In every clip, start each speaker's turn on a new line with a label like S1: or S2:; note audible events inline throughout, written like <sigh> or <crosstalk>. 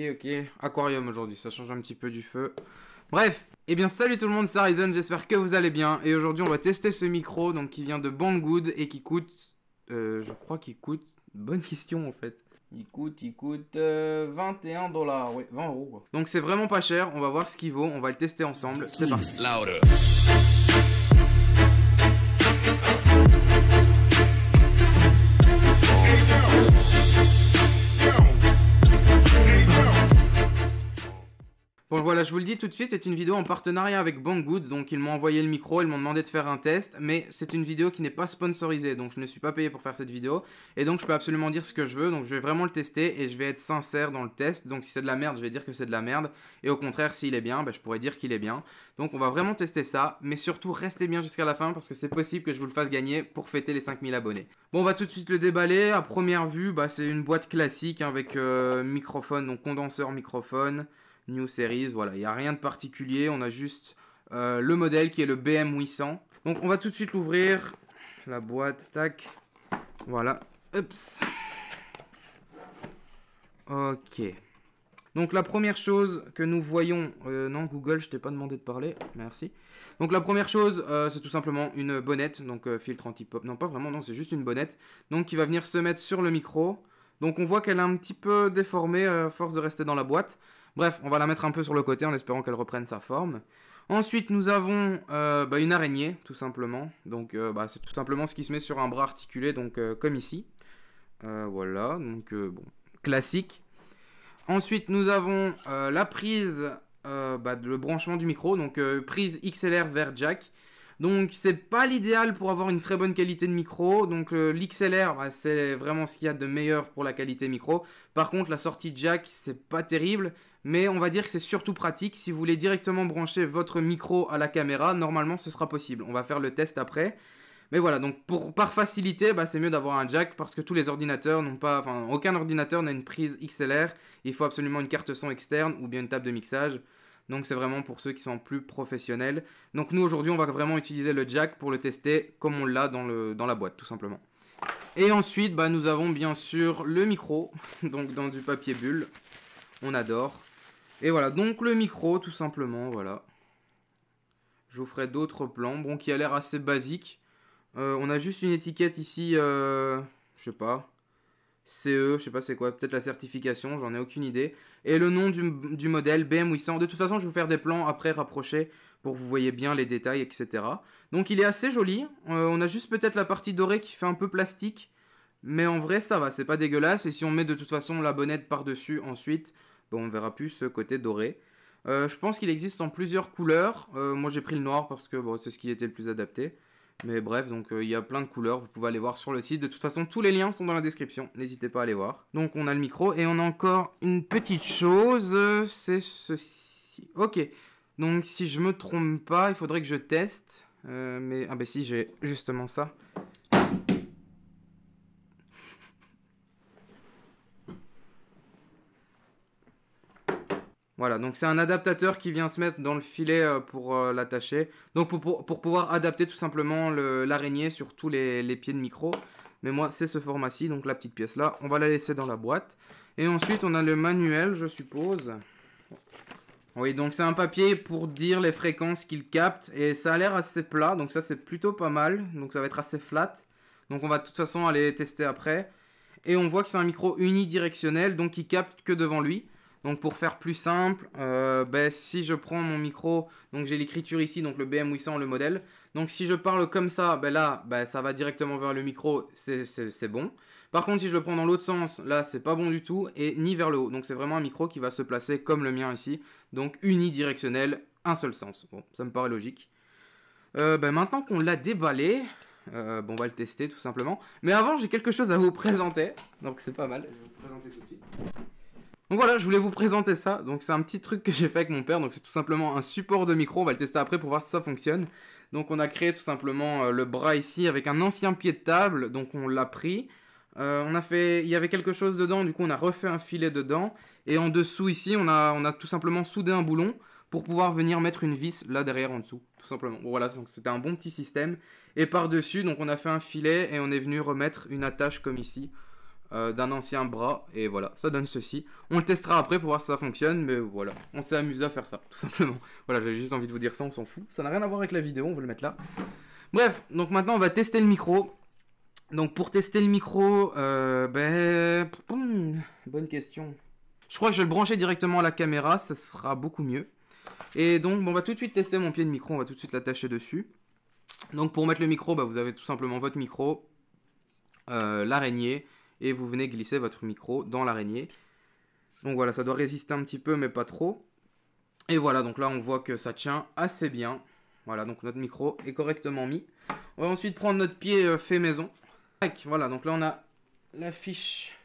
S1: Ok, ok, aquarium aujourd'hui, ça change un petit peu du feu. Bref, et eh bien salut tout le monde, c'est Horizon, j'espère que vous allez bien. Et aujourd'hui on va tester ce micro, donc qui vient de Banggood et qui coûte... Euh, je crois qu'il coûte... Bonne question en fait. Il coûte, il coûte 21 euh, dollars, ouais, 20 euros Donc c'est vraiment pas cher, on va voir ce qu'il vaut, on va le tester ensemble, c'est parti. Bon voilà, je vous le dis tout de suite, c'est une vidéo en partenariat avec Banggood, donc ils m'ont envoyé le micro, ils m'ont demandé de faire un test, mais c'est une vidéo qui n'est pas sponsorisée, donc je ne suis pas payé pour faire cette vidéo, et donc je peux absolument dire ce que je veux, donc je vais vraiment le tester, et je vais être sincère dans le test, donc si c'est de la merde, je vais dire que c'est de la merde, et au contraire, s'il est bien, ben, je pourrais dire qu'il est bien. Donc on va vraiment tester ça, mais surtout restez bien jusqu'à la fin, parce que c'est possible que je vous le fasse gagner pour fêter les 5000 abonnés. Bon, on va tout de suite le déballer, à première vue, bah, c'est une boîte classique, avec euh, microphone, donc condenseur microphone, New Series. Voilà, il n'y a rien de particulier, on a juste euh, le modèle qui est le BM800. Donc on va tout de suite l'ouvrir, la boîte, tac, voilà, Oups. Ok. Donc la première chose que nous voyons... Euh, non, Google, je t'ai pas demandé de parler. Merci. Donc la première chose, euh, c'est tout simplement une bonnette. Donc filtre anti-pop. Non, pas vraiment, non, c'est juste une bonnette. Donc qui va venir se mettre sur le micro. Donc on voit qu'elle est un petit peu déformée, à force de rester dans la boîte. Bref, on va la mettre un peu sur le côté en espérant qu'elle reprenne sa forme. Ensuite, nous avons euh, bah, une araignée, tout simplement. Donc, euh, bah, c'est tout simplement ce qui se met sur un bras articulé, donc euh, comme ici. voilà, donc bon, classique. Ensuite, nous avons la prise, bah, le branchement du micro, donc prise XLR vers jack. Donc, c'est pas l'idéal pour avoir une très bonne qualité de micro. Donc, l'XLR, c'est vraiment ce qu'il y a de meilleur pour la qualité micro. Par contre, la sortie jack, c'est pas terrible mais on va dire que c'est surtout pratique. Si vous voulez directement brancher votre micro à la caméra, normalement ce sera possible. On va faire le test après. Mais voilà, donc pour, par facilité, bah, c'est mieux d'avoir un jack parce que tous les ordinateurs n'ont pas, enfin aucun ordinateur n'a une prise XLR. Il faut absolument une carte son externe ou bien une table de mixage. Donc c'est vraiment pour ceux qui sont plus professionnels. Donc nous aujourd'hui on va vraiment utiliser le jack pour le tester comme on l'a dans, dans la boîte tout simplement. Et ensuite bah, nous avons bien sûr le micro, <laughs> donc dans du papier bulle. On adore. Et voilà, donc le micro, tout simplement, voilà. Je vous ferai d'autres plans, bon, qui a l'air assez basique. Euh, on a juste une étiquette ici, euh, je sais pas, CE, je sais pas c'est quoi, peut-être la certification, j'en ai aucune idée. Et le nom du, modèle BM800. De toute façon, je vais vous faire des plans après rapprochés pour que vous voyez bien les détails, etc. Donc il est assez joli. Euh, on a juste peut-être la partie dorée qui fait un peu plastique. Mais en vrai, ça va, c'est pas dégueulasse. Et si on met de toute façon la bonnette par-dessus ensuite, on verra plus ce côté doré. Euh, je pense qu'il existe en plusieurs couleurs. Euh, moi j'ai pris le noir parce que c'est ce qui était le plus adapté. Mais bref, donc euh, il y a plein de couleurs, vous pouvez aller voir sur le site. De toute façon, tous les liens sont dans la description, n'hésitez pas à aller voir. Donc on a le micro et on a encore une petite chose, c'est ceci. Ok, donc si je me trompe pas, il faudrait que je teste. mais ah ben si, j'ai justement ça. Voilà, donc c'est un adaptateur qui vient se mettre dans le filet euh, pour euh, l'attacher. Donc pour, pouvoir adapter tout simplement l'araignée sur tous les, les, pieds de micro. Mais moi, c'est ce format-ci, donc la petite pièce là. On va la laisser dans la boîte. Et ensuite, on a le manuel, je suppose. Oui, donc c'est un papier pour dire les fréquences qu'il capte. Et ça a l'air assez plat, donc ça c'est plutôt pas mal. Donc ça va être assez flat. Donc on va de toute façon aller tester après. Et on voit que c'est un micro unidirectionnel, donc il capte que devant lui. Donc pour faire plus simple, euh, ben, si je prends mon micro, donc j'ai l'écriture ici, donc le BM800, le modèle. Donc si je parle comme ça, ben là, ben, ça va directement vers le micro, c'est bon. Par contre, si je le prends dans l'autre sens, là, c'est pas bon du tout, et ni vers le haut. Donc c'est vraiment un micro qui va se placer comme le mien ici, donc unidirectionnel, un seul sens. Bon, ça me paraît logique. Euh, maintenant qu'on l'a déballé, euh, on va le tester tout simplement. Mais avant, j'ai quelque chose à vous <laughs> présenter, donc c'est pas mal, je vais vous présenter tout donc voilà, je voulais vous présenter ça. Donc c'est un petit truc que j'ai fait avec mon père. Donc c'est tout simplement un support de micro. On va le tester après pour voir si ça fonctionne. Donc on a créé tout simplement euh, le bras ici avec un ancien pied de table. Donc on l'a pris. Euh, on a fait, il y avait quelque chose dedans. Du coup on a refait un filet dedans. Et en dessous ici, on a, on a tout simplement soudé un boulon pour pouvoir venir mettre une vis là derrière en dessous, tout simplement. voilà, donc c'était un bon petit système. Et par-dessus, donc on a fait un filet et on est venu remettre une attache comme ici. Euh, d'un ancien bras. Et voilà, ça donne ceci. On le testera après pour voir si ça fonctionne, mais voilà. On s'est amusé à faire ça, tout simplement. <laughs> Voilà, j'avais juste envie de vous dire ça, on s'en fout. Ça n'a rien à voir avec la vidéo, on va le mettre là. Bref, donc maintenant on va tester le micro. Donc pour tester le micro, euh, ben... Hmm, bonne question. Je crois que je vais le brancher directement à la caméra, ça sera beaucoup mieux. Et donc, on va tout de suite tester mon pied de micro, on va tout de suite l'attacher dessus. Donc pour mettre le micro, bah, vous avez tout simplement votre micro, euh, l'araignée, et vous venez glisser votre micro dans l'araignée. Donc voilà, ça doit résister un petit peu, mais pas trop. Et voilà, donc là, on voit que ça tient assez bien. Voilà, donc notre micro est correctement mis. On va ensuite prendre notre pied euh, fait maison. Voilà, donc là, on a la fiche.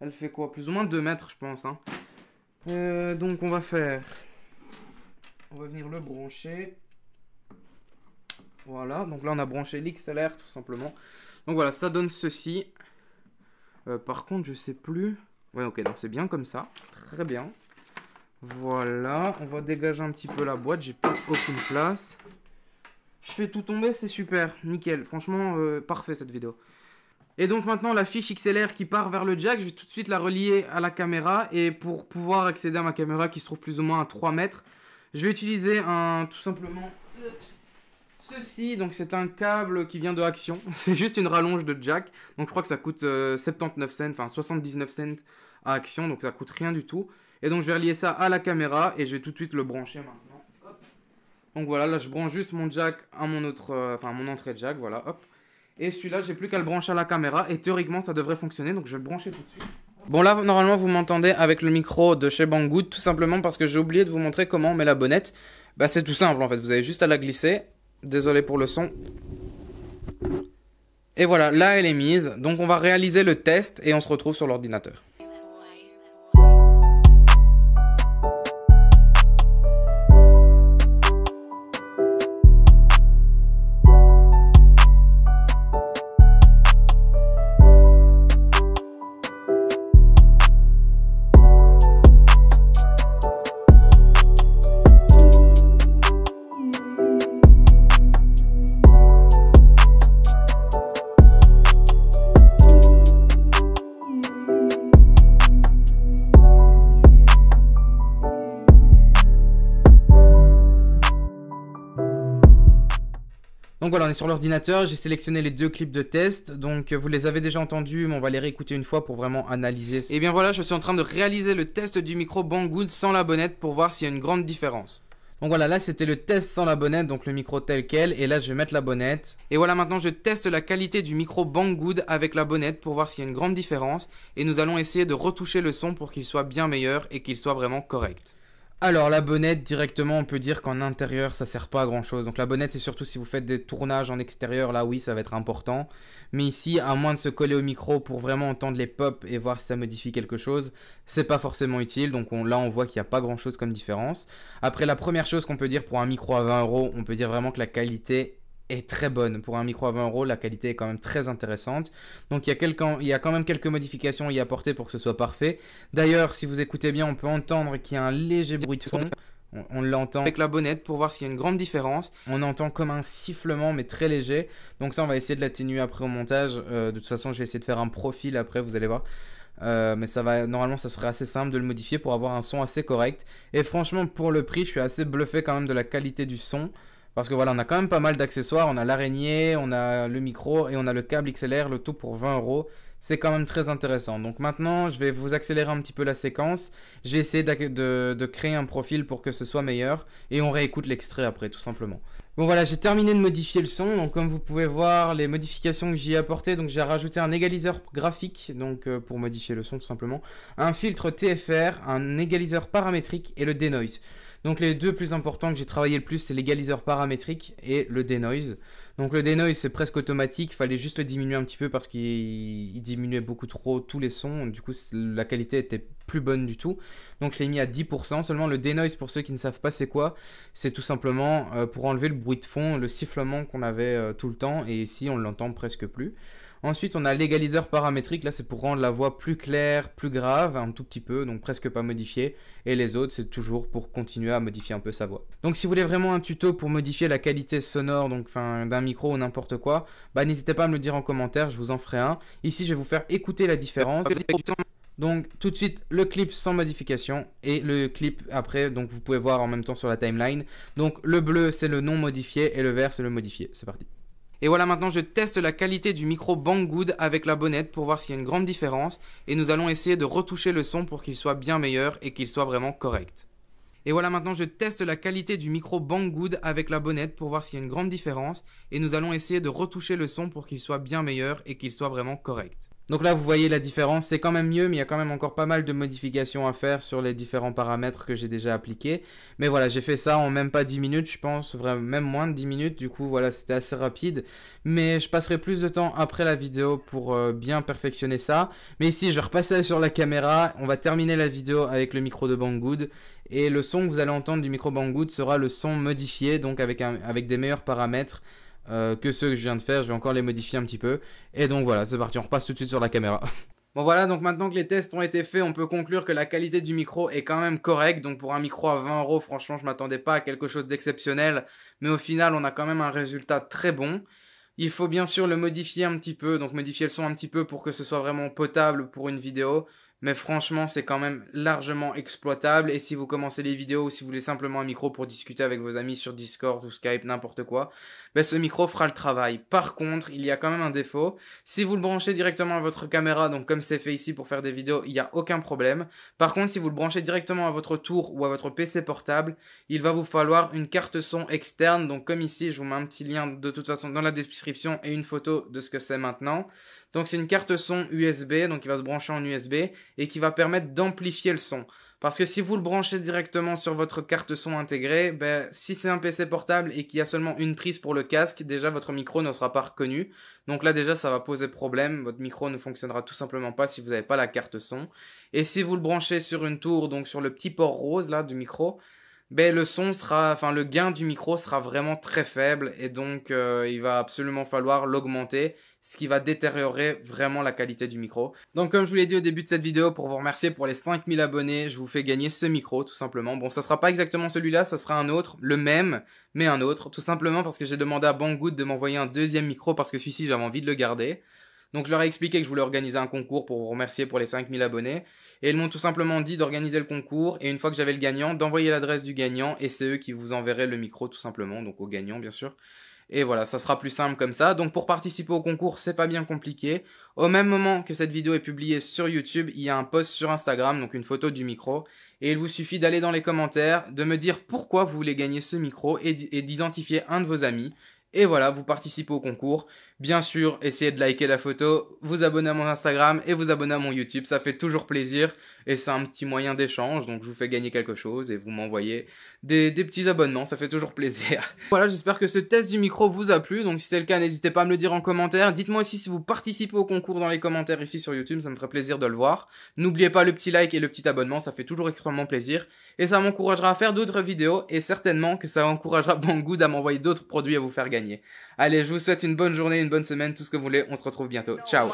S1: Elle fait quoi Plus ou moins 2 mètres, je pense. Hein. Euh, donc, on va faire... On va venir le brancher. Voilà, donc là, on a branché l'XLR, tout simplement. Donc voilà, ça donne ceci. Euh, par contre, je sais plus. Ouais, ok, donc c'est bien comme ça. Très bien. Voilà, on va dégager un petit peu la boîte, j'ai plus aucune place. Je fais tout tomber, c'est super, nickel. Franchement, euh, parfait cette vidéo. Et donc maintenant, la fiche XLR qui part vers le jack, je vais tout de suite la relier à la caméra. Et pour pouvoir accéder à ma caméra qui se trouve plus ou moins à 3 mètres, je vais utiliser un tout simplement... Ceci, donc c'est un câble qui vient de Action. <laughs> C'est juste une rallonge de jack. Donc je crois que ça coûte 79 euh, cents, enfin 79 cents à Action. Donc ça coûte rien du tout. Et donc je vais relier ça à la caméra et je vais tout de suite le brancher maintenant. Donc voilà, là je branche juste mon jack à mon autre, euh, enfin mon entrée de jack, voilà, hop. Et celui-là, j'ai plus qu'à le brancher à la caméra et théoriquement ça devrait fonctionner, donc je vais le brancher tout de suite. Bon là, normalement vous m'entendez avec le micro de chez Banggood, tout simplement parce que j'ai oublié de vous montrer comment on met la bonnette. Bah c'est tout simple en fait, vous avez juste à la glisser Désolé pour le son. Et voilà, là elle est mise. Donc on va réaliser le test et on se retrouve sur l'ordinateur. Donc voilà, on est sur l'ordinateur, j'ai sélectionné les deux clips de test, donc euh, vous les avez déjà entendus, mais on va les réécouter une fois pour vraiment analyser. Et eh bien voilà, je suis en train de réaliser le test du micro Banggood sans la bonnette pour voir s'il y a une grande différence. Donc voilà, là c'était le test sans la bonnette, donc le micro tel quel, et là je vais mettre la bonnette. Et voilà, maintenant je teste la qualité du micro Banggood avec la bonnette pour voir s'il y a une grande différence, et nous allons essayer de retoucher le son pour qu'il soit bien meilleur et qu'il soit vraiment correct. Alors la bonnette directement on peut dire qu'en intérieur ça sert pas à grand chose. Donc la bonnette c'est surtout si vous faites des tournages en extérieur là oui ça va être important. Mais ici à moins de se coller au micro pour vraiment entendre les pops et voir si ça modifie quelque chose, c'est pas forcément utile. Donc là on voit qu'il n'y a pas grand chose comme différence. Après la première chose qu'on peut dire pour un micro à 20 euros on peut dire vraiment que la qualité est très bonne. Pour un micro à 20 euros, la qualité est quand même très intéressante. Donc il y, a quand même quelques modifications à y apporter pour que ce soit parfait. D'ailleurs, si vous écoutez bien, on peut entendre qu'il y a un léger bruit de fond. On, l'entend avec la bonnette pour voir s'il y a une grande différence. On entend comme un sifflement mais très léger. Donc ça, on va essayer de l'atténuer après au montage. Euh, de toute façon, je vais essayer de faire un profil après, vous allez voir. Euh, mais ça va, normalement, ça serait assez simple de le modifier pour avoir un son assez correct. Et franchement, pour le prix, je suis assez bluffé quand même de la qualité du son. Parce que voilà, on a quand même pas mal d'accessoires. On a l'araignée, on a le micro et on a le câble XLR, le tout pour 20 euros. C'est quand même très intéressant. Donc maintenant, je vais vous accélérer un petit peu la séquence. J'ai essayé essayer de, créer un profil pour que ce soit meilleur. Et on réécoute l'extrait après, tout simplement. Bon voilà, j'ai terminé de modifier le son, donc comme vous pouvez voir, les modifications que j'y apportées, donc j'ai rajouté un égaliseur graphique, donc euh, pour modifier le son tout simplement, un filtre TFR, un égaliseur paramétrique et le denoise. Donc les deux plus importants que j'ai travaillé le plus, c'est l'égaliseur paramétrique et le denoise. Donc le denoise, c'est presque automatique, il fallait juste le diminuer un petit peu parce qu'il diminuait beaucoup trop tous les sons, du coup la qualité était plus bonne du tout. Donc je l'ai mis à 10%. Seulement le denoise, pour ceux qui ne savent pas c'est quoi, c'est tout simplement euh, pour enlever le bruit de fond, le sifflement qu'on avait euh, tout le temps, et ici on l'entend presque plus. Ensuite, on a l'égaliseur paramétrique. Là, c'est pour rendre la voix plus claire, plus grave, un tout petit peu, donc presque pas modifié. Et les autres, c'est toujours pour continuer à modifier un peu sa voix. Donc, si vous voulez vraiment un tuto pour modifier la qualité sonore, donc d'un micro ou n'importe quoi, bah n'hésitez pas à me le dire en commentaire, je vous en ferai un. Ici, je vais vous faire écouter la différence. Donc tout de suite le clip sans modification et le clip après, donc vous pouvez voir en même temps sur la timeline. Donc le bleu c'est le non modifié et le vert c'est le modifié. C'est parti. Et voilà maintenant je teste la qualité du micro Banggood avec la bonnette pour voir s'il y a une grande différence et nous allons essayer de retoucher le son pour qu'il soit bien meilleur et qu'il soit vraiment correct. Et voilà maintenant je teste la qualité du micro Banggood avec la bonnette pour voir s'il y a une grande différence et nous allons essayer de retoucher le son pour qu'il soit bien meilleur et qu'il soit vraiment correct. Donc là, vous voyez la différence, c'est quand même mieux, mais il y a quand même encore pas mal de modifications à faire sur les différents paramètres que j'ai déjà appliqués. Mais voilà, j'ai fait ça en même pas 10 minutes, je pense, même moins de 10 minutes, du coup, voilà, c'était assez rapide. Mais je passerai plus de temps après la vidéo pour euh, bien perfectionner ça. Mais ici, je vais repasser sur la caméra, on va terminer la vidéo avec le micro de Banggood. Et le son que vous allez entendre du micro Banggood sera le son modifié, donc avec des meilleurs paramètres. Euh, que ceux que je viens de faire. Je vais encore les modifier un petit peu. Et donc voilà, c'est parti, on repasse tout de suite sur la caméra. <laughs> Bon voilà, donc maintenant que les tests ont été faits, on peut conclure que la qualité du micro est quand même correcte. Donc pour un micro à 20 euros, franchement, je m'attendais pas à quelque chose d'exceptionnel. Mais au final, on a quand même un résultat très bon. Il faut bien sûr le modifier un petit peu, donc modifier le son un petit peu pour que ce soit vraiment potable pour une vidéo. Mais franchement, c'est quand même largement exploitable. Et si vous commencez les vidéos ou si vous voulez simplement un micro pour discuter avec vos amis sur Discord ou Skype, n'importe quoi, ben ce micro fera le travail. Par contre, il y a quand même un défaut. Si vous le branchez directement à votre caméra, donc comme c'est fait ici pour faire des vidéos, il n'y a aucun problème. Par contre, si vous le branchez directement à votre tour ou à votre PC portable, il va vous falloir une carte son externe. Donc comme ici, je vous mets un petit lien de toute façon dans la description et une photo de ce que c'est maintenant. Donc c'est une carte son USB, donc il va se brancher en USB et qui va permettre d'amplifier le son. Parce que si vous le branchez directement sur votre carte son intégrée, ben, si c'est un PC portable et qu'il y a seulement une prise pour le casque, déjà votre micro ne sera pas reconnu. Donc là déjà ça va poser problème, votre micro ne fonctionnera tout simplement pas si vous n'avez pas la carte son. Et si vous le branchez sur une tour, donc sur le petit port rose là du micro, ben, le son sera, enfin le gain du micro sera vraiment très faible et donc euh, il va absolument falloir l'augmenter ce qui va détériorer vraiment la qualité du micro. Donc comme je vous l'ai dit au début de cette vidéo, pour vous remercier pour les 5000 abonnés, je vous fais gagner ce micro tout simplement. Bon, ça sera pas exactement celui-là, ça sera un autre, le même, mais un autre, tout simplement parce que j'ai demandé à Banggood de m'envoyer un deuxième micro parce que celui-ci j'avais envie de le garder. Donc je leur ai expliqué que je voulais organiser un concours pour vous remercier pour les 5000 abonnés. Et ils m'ont tout simplement dit d'organiser le concours et une fois que j'avais le gagnant, d'envoyer l'adresse du gagnant et c'est eux qui vous enverraient le micro tout simplement, donc au gagnant bien sûr. Et voilà, ça sera plus simple comme ça. Donc pour participer au concours, c'est pas bien compliqué. Au même moment que cette vidéo est publiée sur YouTube, il y a un post sur Instagram, donc une photo du micro. Et il vous suffit d'aller dans les commentaires, de me dire pourquoi vous voulez gagner ce micro et d'identifier un de vos amis. Et voilà, vous participez au concours. Bien sûr, essayez de liker la photo, vous abonner à mon Instagram et vous abonner à mon YouTube, ça fait toujours plaisir et c'est un petit moyen d'échange, donc je vous fais gagner quelque chose et vous m'envoyez des, des, petits abonnements, ça fait toujours plaisir. <laughs> voilà, j'espère que ce test du micro vous a plu, donc si c'est le cas, n'hésitez pas à me le dire en commentaire. Dites-moi aussi si vous participez au concours dans les commentaires ici sur YouTube, ça me ferait plaisir de le voir. N'oubliez pas le petit like et le petit abonnement, ça fait toujours extrêmement plaisir et ça m'encouragera à faire d'autres vidéos et certainement que ça encouragera <laughs> Banggood à m'envoyer d'autres produits à vous faire gagner. Allez, je vous souhaite une bonne journée bonne semaine, tout ce que vous voulez. On se retrouve bientôt. Ciao.